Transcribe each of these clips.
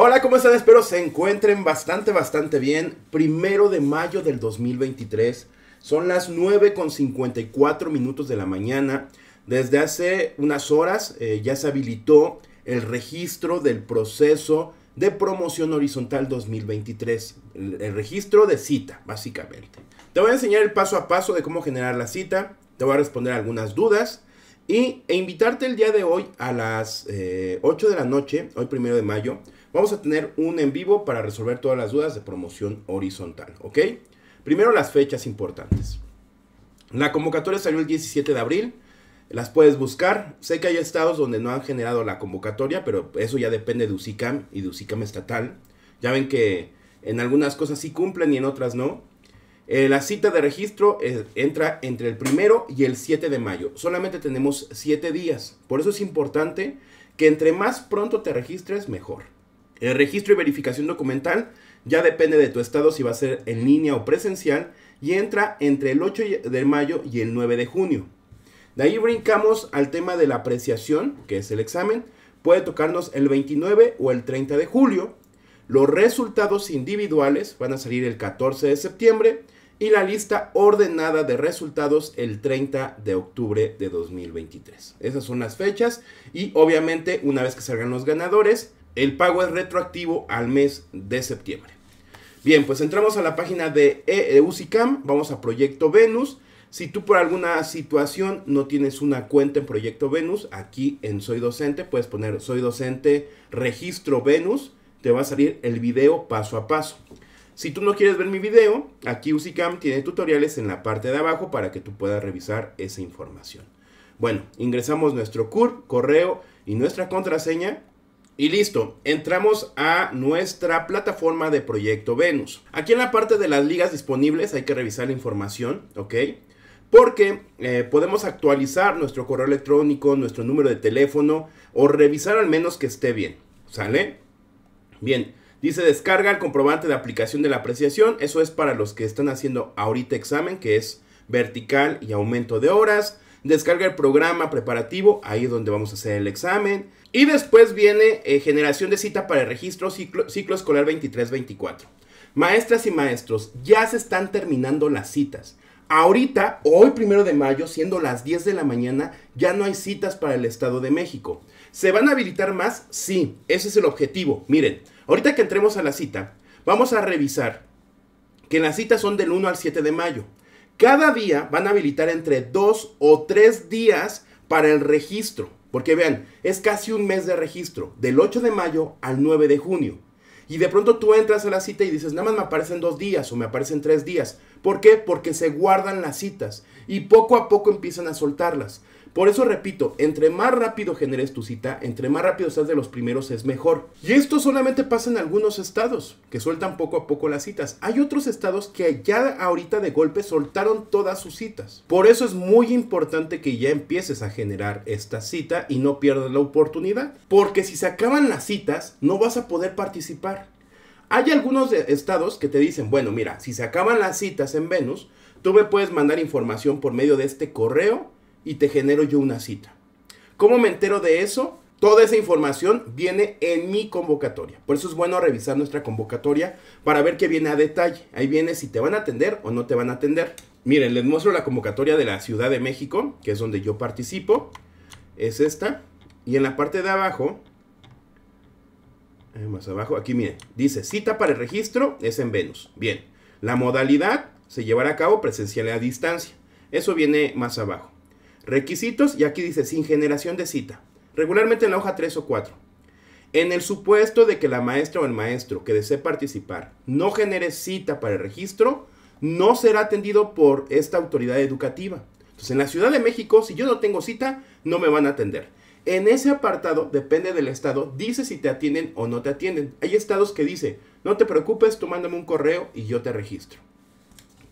Hola, ¿cómo están? Espero se encuentren bastante, bastante bien. Primero de mayo del 2023. Son las con 9.54 minutos de la mañana. Desde hace unas horas eh, ya se habilitó el registro del proceso de promoción horizontal 2023. El, registro de cita, básicamente. Te voy a enseñar el paso a paso de cómo generar la cita. Te voy a responder algunas dudas. Y, e invitarte el día de hoy a las 8 eh, de la noche, hoy primero de mayo, Vamos a tener un en vivo para resolver todas las dudas de promoción horizontal, ¿ok? Primero las fechas importantes. La convocatoria salió el 17 de abril. Las puedes buscar. Sé que hay estados donde no han generado la convocatoria, pero eso ya depende de UCICAM y de UCICAM estatal. Ya ven que en algunas cosas sí cumplen y en otras no. Eh, la cita de registro eh, entra entre el primero y el 7 de mayo. Solamente tenemos 7 días. Por eso es importante que entre más pronto te registres, mejor. El registro y verificación documental ya depende de tu estado si va a ser en línea o presencial y entra entre el 8 de mayo y el 9 de junio. De ahí brincamos al tema de la apreciación, que es el examen. Puede tocarnos el 29 o el 30 de julio. Los resultados individuales van a salir el 14 de septiembre y la lista ordenada de resultados el 30 de octubre de 2023. Esas son las fechas y obviamente una vez que salgan los ganadores, el pago es retroactivo al mes de septiembre. Bien, pues entramos a la página de EUSICAM, vamos a Proyecto Venus. Si tú por alguna situación no tienes una cuenta en Proyecto Venus, aquí en Soy Docente puedes poner Soy Docente, Registro Venus, te va a salir el video paso a paso. Si tú no quieres ver mi video, aquí Usicam tiene tutoriales en la parte de abajo para que tú puedas revisar esa información. Bueno, ingresamos nuestro CURP, correo y nuestra contraseña y listo, entramos a nuestra plataforma de Proyecto Venus. Aquí en la parte de las ligas disponibles hay que revisar la información, ¿ok? Porque eh, podemos actualizar nuestro correo electrónico, nuestro número de teléfono o revisar al menos que esté bien, ¿sale? Bien, dice descarga el comprobante de aplicación de la apreciación, eso es para los que están haciendo ahorita examen, que es vertical y aumento de horas. Descarga el programa preparativo, ahí es donde vamos a hacer el examen y después viene eh, generación de cita para el registro ciclo, ciclo escolar 23-24. Maestras y maestros, ya se están terminando las citas. Ahorita, hoy primero de mayo, siendo las 10 de la mañana, ya no hay citas para el Estado de México. ¿Se van a habilitar más? Sí, ese es el objetivo. Miren, ahorita que entremos a la cita, vamos a revisar que las citas son del 1 al 7 de mayo. Cada día van a habilitar entre 2 o 3 días para el registro. Porque vean, es casi un mes de registro, del 8 de mayo al 9 de junio. Y de pronto tú entras a la cita y dices, nada más me aparecen dos días o me aparecen tres días. ¿Por qué? Porque se guardan las citas y poco a poco empiezan a soltarlas. Por eso repito, entre más rápido generes tu cita, entre más rápido estás de los primeros es mejor. Y esto solamente pasa en algunos estados, que sueltan poco a poco las citas. Hay otros estados que ya ahorita de golpe soltaron todas sus citas. Por eso es muy importante que ya empieces a generar esta cita y no pierdas la oportunidad. Porque si se acaban las citas, no vas a poder participar. Hay algunos estados que te dicen, bueno, mira, si se acaban las citas en Venus, tú me puedes mandar información por medio de este correo y te genero yo una cita. ¿Cómo me entero de eso? Toda esa información viene en mi convocatoria. Por eso es bueno revisar nuestra convocatoria para ver qué viene a detalle. Ahí viene si te van a atender o no te van a atender. Miren, les muestro la convocatoria de la Ciudad de México, que es donde yo participo. Es esta. Y en la parte de abajo, eh, más abajo, aquí miren, dice cita para el registro es en Venus. Bien, la modalidad se llevará a cabo presencial a distancia. Eso viene más abajo. Requisitos, y aquí dice, sin generación de cita. Regularmente en la hoja 3 o 4. En el supuesto de que la maestra o el maestro que desee participar no genere cita para el registro, no será atendido por esta autoridad educativa. Entonces, en la Ciudad de México, si yo no tengo cita, no me van a atender. En ese apartado, depende del estado, dice si te atienden o no te atienden. Hay estados que dice, no te preocupes, tú un correo y yo te registro.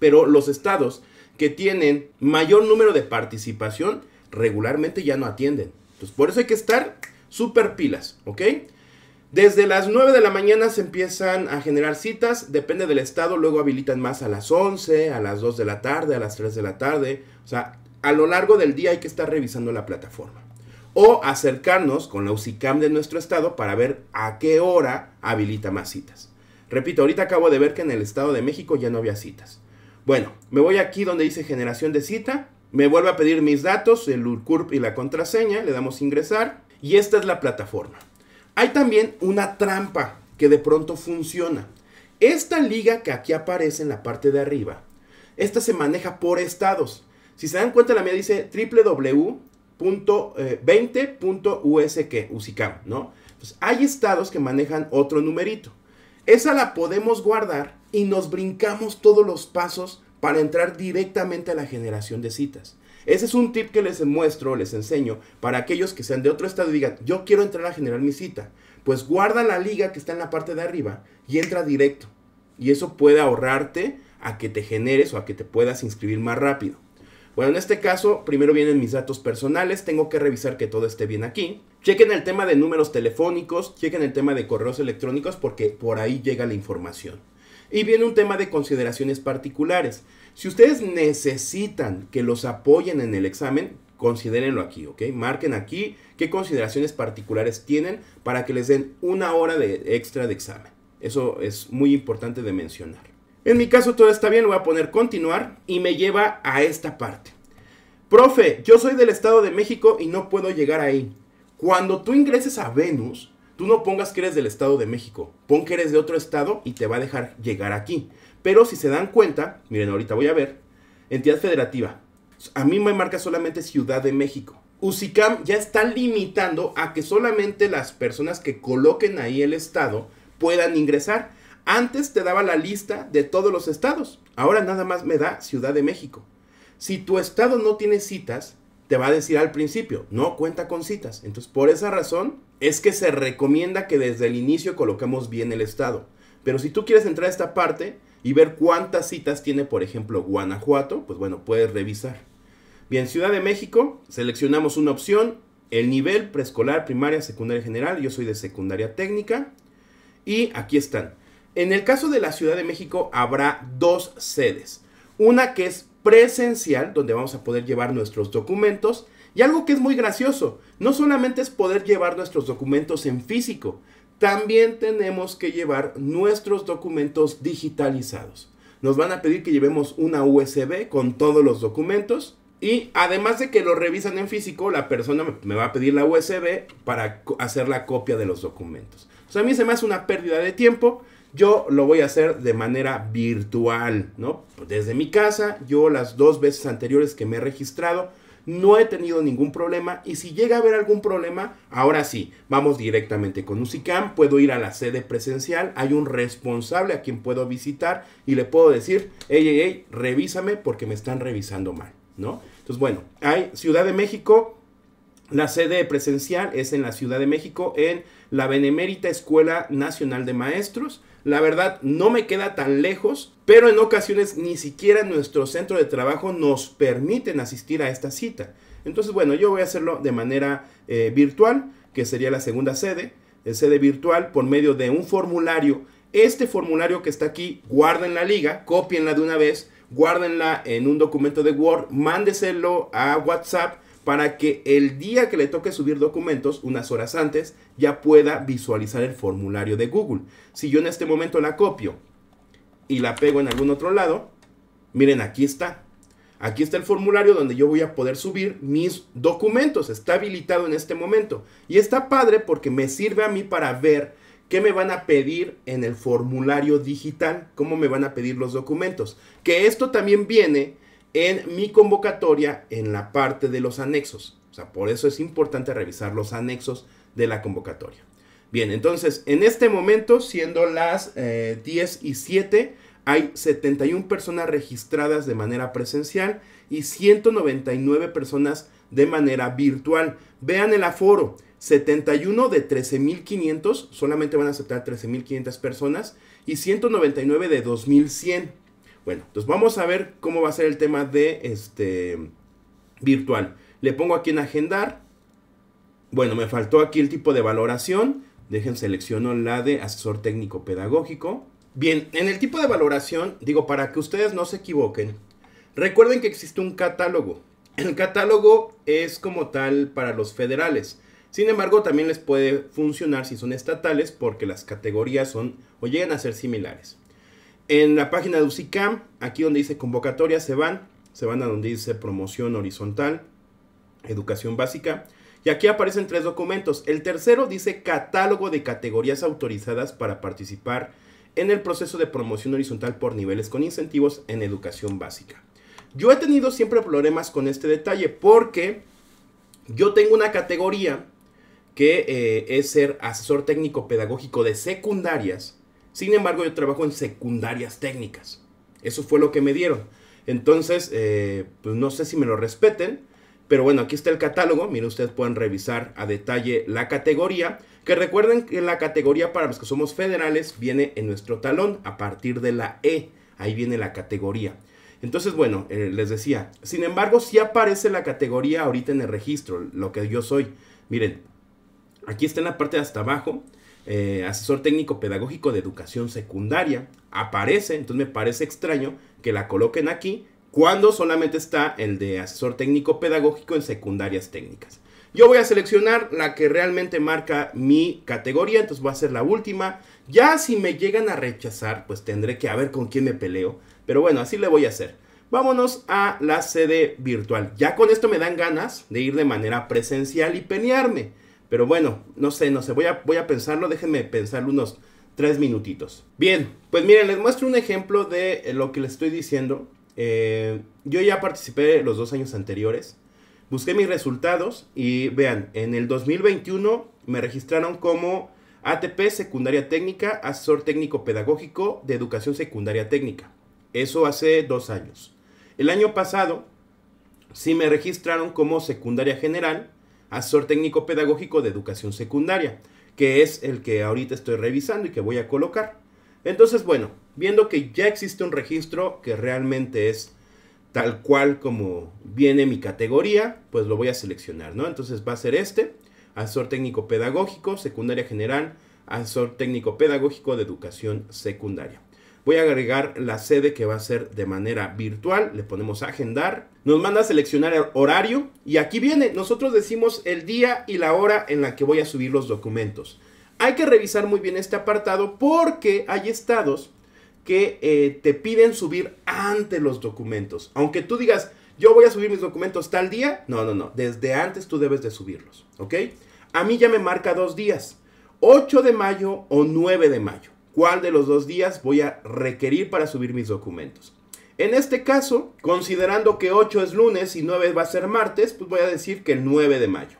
Pero los estados que tienen mayor número de participación regularmente ya no atienden. Entonces, por eso hay que estar súper pilas, ¿ok? Desde las 9 de la mañana se empiezan a generar citas, depende del estado, luego habilitan más a las 11, a las 2 de la tarde, a las 3 de la tarde. O sea, a lo largo del día hay que estar revisando la plataforma. O acercarnos con la UCICAM de nuestro estado para ver a qué hora habilita más citas. Repito, ahorita acabo de ver que en el Estado de México ya no había citas. Bueno, me voy aquí donde dice generación de cita. Me vuelve a pedir mis datos, el URCURP y la contraseña. Le damos ingresar. Y esta es la plataforma. Hay también una trampa que de pronto funciona. Esta liga que aquí aparece en la parte de arriba, esta se maneja por estados. Si se dan cuenta, la mía dice www.20.usq, eh, ¿no? hay estados que manejan otro numerito. Esa la podemos guardar y nos brincamos todos los pasos para entrar directamente a la generación de citas. Ese es un tip que les muestro, les enseño, para aquellos que sean de otro estado y digan, yo quiero entrar a generar mi cita. Pues guarda la liga que está en la parte de arriba y entra directo. Y eso puede ahorrarte a que te generes o a que te puedas inscribir más rápido. Bueno, en este caso, primero vienen mis datos personales, tengo que revisar que todo esté bien aquí. Chequen el tema de números telefónicos, chequen el tema de correos electrónicos porque por ahí llega la información. Y viene un tema de consideraciones particulares. Si ustedes necesitan que los apoyen en el examen, considérenlo aquí, ¿ok? Marquen aquí qué consideraciones particulares tienen para que les den una hora de extra de examen. Eso es muy importante de mencionar. En mi caso todo está bien, voy a poner continuar y me lleva a esta parte. Profe, yo soy del Estado de México y no puedo llegar ahí. Cuando tú ingreses a Venus, Tú no pongas que eres del Estado de México, pon que eres de otro estado y te va a dejar llegar aquí. Pero si se dan cuenta, miren, ahorita voy a ver, entidad federativa, a mí me marca solamente Ciudad de México. UCICAM ya está limitando a que solamente las personas que coloquen ahí el estado puedan ingresar. Antes te daba la lista de todos los estados, ahora nada más me da Ciudad de México. Si tu estado no tiene citas, te va a decir al principio, no cuenta con citas. Entonces, por esa razón, es que se recomienda que desde el inicio coloquemos bien el estado. Pero si tú quieres entrar a esta parte y ver cuántas citas tiene, por ejemplo, Guanajuato, pues bueno, puedes revisar. Bien, Ciudad de México, seleccionamos una opción, el nivel preescolar, primaria, secundaria general, yo soy de secundaria técnica, y aquí están. En el caso de la Ciudad de México habrá dos sedes, una que es presencial, donde vamos a poder llevar nuestros documentos, y algo que es muy gracioso, no solamente es poder llevar nuestros documentos en físico, también tenemos que llevar nuestros documentos digitalizados. Nos van a pedir que llevemos una USB con todos los documentos y además de que lo revisan en físico, la persona me va a pedir la USB para hacer la copia de los documentos. O sea, a mí se me hace una pérdida de tiempo. Yo lo voy a hacer de manera virtual, ¿no? Desde mi casa, yo las dos veces anteriores que me he registrado, no he tenido ningún problema y si llega a haber algún problema, ahora sí, vamos directamente con UCICAM, puedo ir a la sede presencial, hay un responsable a quien puedo visitar y le puedo decir, hey, hey, hey, revísame porque me están revisando mal, ¿no? Entonces, bueno, hay Ciudad de México, la sede presencial es en la Ciudad de México, en la Benemérita Escuela Nacional de Maestros. La verdad, no me queda tan lejos, pero en ocasiones ni siquiera nuestro centro de trabajo nos permiten asistir a esta cita. Entonces, bueno, yo voy a hacerlo de manera eh, virtual, que sería la segunda sede, el eh, sede virtual por medio de un formulario. Este formulario que está aquí, guarden la liga, copienla de una vez, guárdenla en un documento de Word, mándeselo a WhatsApp para que el día que le toque subir documentos, unas horas antes, ya pueda visualizar el formulario de Google. Si yo en este momento la copio y la pego en algún otro lado, miren, aquí está. Aquí está el formulario donde yo voy a poder subir mis documentos. Está habilitado en este momento. Y está padre porque me sirve a mí para ver ¿Qué me van a pedir en el formulario digital? ¿Cómo me van a pedir los documentos? Que esto también viene en mi convocatoria en la parte de los anexos. O sea, por eso es importante revisar los anexos de la convocatoria. Bien, entonces, en este momento, siendo las 10 eh, y 7, hay 71 personas registradas de manera presencial y 199 personas de manera virtual. Vean el aforo. 71 de 13.500, solamente van a aceptar 13.500 personas, y 199 de 2.100. Bueno, entonces vamos a ver cómo va a ser el tema de este virtual. Le pongo aquí en agendar. Bueno, me faltó aquí el tipo de valoración. Dejen, selecciono la de asesor técnico pedagógico. Bien, en el tipo de valoración, digo, para que ustedes no se equivoquen, recuerden que existe un catálogo. El catálogo es como tal para los federales. Sin embargo, también les puede funcionar si son estatales porque las categorías son o llegan a ser similares. En la página de UCICAM, aquí donde dice convocatoria, se van, se van a donde dice promoción horizontal, educación básica. Y aquí aparecen tres documentos. El tercero dice catálogo de categorías autorizadas para participar en el proceso de promoción horizontal por niveles con incentivos en educación básica. Yo he tenido siempre problemas con este detalle porque yo tengo una categoría que eh, es ser asesor técnico pedagógico de secundarias sin embargo, yo trabajo en secundarias técnicas. Eso fue lo que me dieron. Entonces, eh, pues no sé si me lo respeten, pero bueno, aquí está el catálogo. Miren, ustedes pueden revisar a detalle la categoría. Que recuerden que la categoría para los que somos federales viene en nuestro talón a partir de la E. Ahí viene la categoría. Entonces, bueno, eh, les decía, sin embargo, si aparece la categoría ahorita en el registro, lo que yo soy. Miren, aquí está en la parte de hasta abajo. Eh, asesor técnico pedagógico de educación secundaria. Aparece, entonces me parece extraño que la coloquen aquí cuando solamente está el de asesor técnico pedagógico en secundarias técnicas. Yo voy a seleccionar la que realmente marca mi categoría, entonces va a ser la última. Ya si me llegan a rechazar, pues tendré que a ver con quién me peleo. Pero bueno, así le voy a hacer. Vámonos a la sede virtual. Ya con esto me dan ganas de ir de manera presencial y pelearme. Pero bueno, no sé, no sé, voy a, voy a pensarlo, déjenme pensarlo unos tres minutitos. Bien, pues miren, les muestro un ejemplo de eh, lo que les estoy diciendo. Eh, yo ya participé los dos años anteriores, busqué mis resultados y vean, en el 2021 me registraron como ATP Secundaria Técnica, asesor técnico pedagógico de educación secundaria técnica. Eso hace dos años. El año pasado sí me registraron como secundaria general, asesor técnico pedagógico de educación secundaria, que es el que ahorita estoy revisando y que voy a colocar. Entonces, bueno, viendo que ya existe un registro que realmente es tal cual como viene mi categoría, pues lo voy a seleccionar, ¿no? Entonces va a ser este, asesor técnico pedagógico, secundaria general, asesor técnico pedagógico de educación secundaria. Voy a agregar la sede que va a ser de manera virtual. Le ponemos agendar. Nos manda a seleccionar el horario. Y aquí viene. Nosotros decimos el día y la hora en la que voy a subir los documentos. Hay que revisar muy bien este apartado porque hay estados que eh, te piden subir antes los documentos. Aunque tú digas, yo voy a subir mis documentos tal día. No, no, no. Desde antes tú debes de subirlos. ¿Ok? A mí ya me marca dos días. 8 de mayo o 9 de mayo cuál de los dos días voy a requerir para subir mis documentos. En este caso, considerando que 8 es lunes y 9 va a ser martes, pues voy a decir que el 9 de mayo.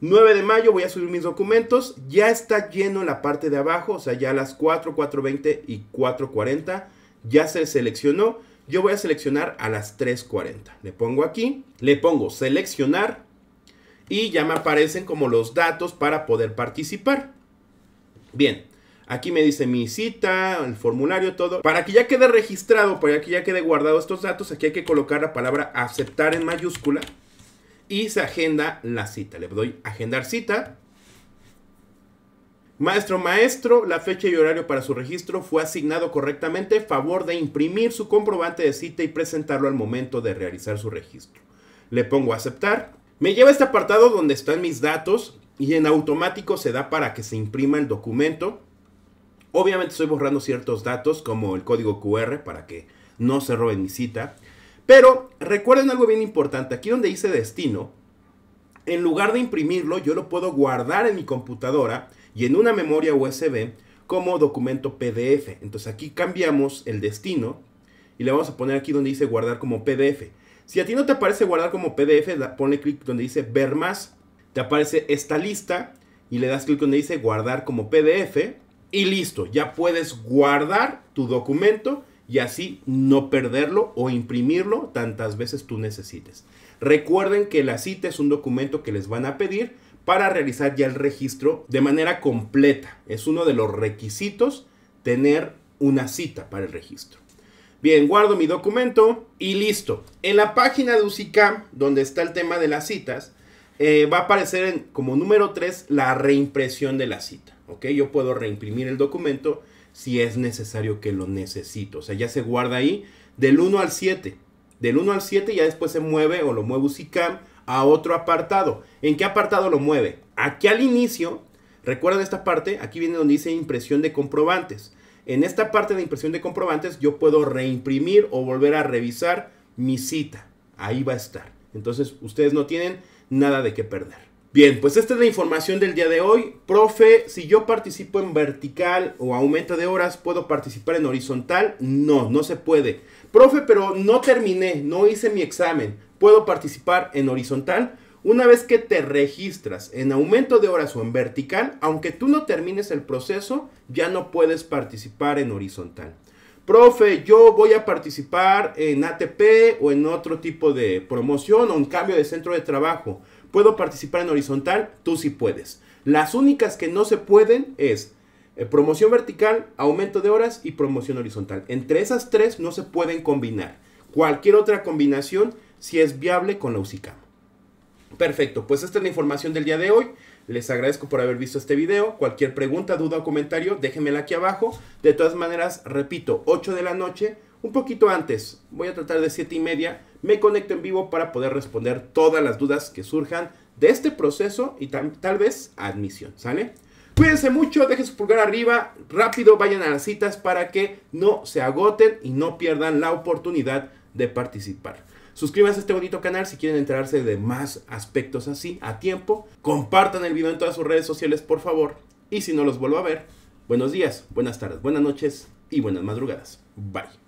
9 de mayo voy a subir mis documentos, ya está lleno la parte de abajo, o sea, ya a las 4, 4.20 y 4.40 ya se seleccionó. Yo voy a seleccionar a las 3.40. Le pongo aquí, le pongo seleccionar y ya me aparecen como los datos para poder participar. Bien, Aquí me dice mi cita, el formulario, todo. Para que ya quede registrado, para que ya quede guardado estos datos, aquí hay que colocar la palabra aceptar en mayúscula y se agenda la cita. Le doy agendar cita. Maestro, maestro, la fecha y horario para su registro fue asignado correctamente. Favor de imprimir su comprobante de cita y presentarlo al momento de realizar su registro. Le pongo aceptar. Me lleva a este apartado donde están mis datos y en automático se da para que se imprima el documento. Obviamente estoy borrando ciertos datos como el código QR para que no se roben mi cita. Pero recuerden algo bien importante, aquí donde dice destino, en lugar de imprimirlo yo lo puedo guardar en mi computadora y en una memoria USB como documento PDF. Entonces aquí cambiamos el destino y le vamos a poner aquí donde dice guardar como PDF. Si a ti no te aparece guardar como PDF, pone clic donde dice ver más, te aparece esta lista y le das clic donde dice guardar como PDF y listo, ya puedes guardar tu documento y así no perderlo o imprimirlo tantas veces tú necesites. Recuerden que la cita es un documento que les van a pedir para realizar ya el registro de manera completa. Es uno de los requisitos tener una cita para el registro. Bien, guardo mi documento y listo. En la página de UCICAM, donde está el tema de las citas, eh, va a aparecer en, como número 3 la reimpresión de la cita. ¿ok? Yo puedo reimprimir el documento si es necesario que lo necesito. O sea, ya se guarda ahí del 1 al 7. Del 1 al 7 ya después se mueve o lo mueve UCCAM a otro apartado. ¿En qué apartado lo mueve? Aquí al inicio, recuerden esta parte, aquí viene donde dice impresión de comprobantes. En esta parte de impresión de comprobantes yo puedo reimprimir o volver a revisar mi cita. Ahí va a estar. Entonces ustedes no tienen nada de qué perder. Bien, pues esta es la información del día de hoy. Profe, si yo participo en vertical o aumento de horas, ¿puedo participar en horizontal? No, no se puede. Profe, pero no terminé, no hice mi examen. ¿Puedo participar en horizontal? Una vez que te registras en aumento de horas o en vertical, aunque tú no termines el proceso, ya no puedes participar en horizontal. Profe, yo voy a participar en ATP o en otro tipo de promoción o en cambio de centro de trabajo puedo participar en horizontal, tú sí puedes. Las únicas que no se pueden es eh, promoción vertical, aumento de horas y promoción horizontal. Entre esas tres no se pueden combinar. Cualquier otra combinación si es viable con la UCICAM. Perfecto, pues esta es la información del día de hoy. Les agradezco por haber visto este video. Cualquier pregunta, duda o comentario, déjenmela aquí abajo. De todas maneras, repito, 8 de la noche un poquito antes, voy a tratar de 7 y media, me conecto en vivo para poder responder todas las dudas que surjan de este proceso y tal, vez admisión, ¿sale? Cuídense mucho, dejen su pulgar arriba, rápido vayan a las citas para que no se agoten y no pierdan la oportunidad de participar. Suscríbanse a este bonito canal si quieren enterarse de más aspectos así a tiempo. Compartan el video en todas sus redes sociales, por favor. Y si no los vuelvo a ver, buenos días, buenas tardes, buenas noches y buenas madrugadas. Bye.